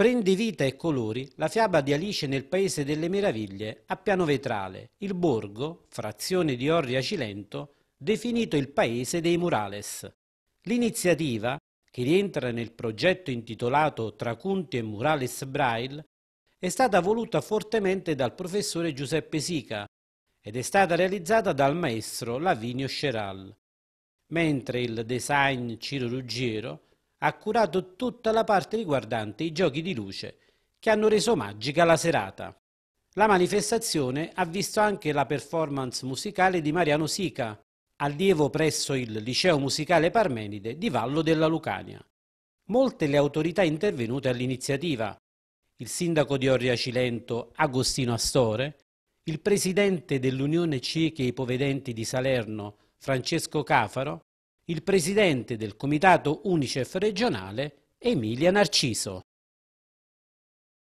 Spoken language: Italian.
Prende vita e colori la fiaba di Alice nel Paese delle Meraviglie a piano vetrale, il borgo, frazione di Orria Cilento, definito il Paese dei Murales. L'iniziativa, che rientra nel progetto intitolato Tracunti e Murales Braille, è stata voluta fortemente dal professore Giuseppe Sica ed è stata realizzata dal maestro Lavinio Sceral, mentre il design Ciro Ruggiero ha curato tutta la parte riguardante i giochi di luce, che hanno reso magica la serata. La manifestazione ha visto anche la performance musicale di Mariano Sica, allievo presso il Liceo Musicale Parmenide di Vallo della Lucania. Molte le autorità intervenute all'iniziativa, il sindaco di Orria Cilento Agostino Astore, il presidente dell'Unione Cieche e Ipovedenti di Salerno Francesco Cafaro il presidente del Comitato Unicef regionale Emilia Narciso.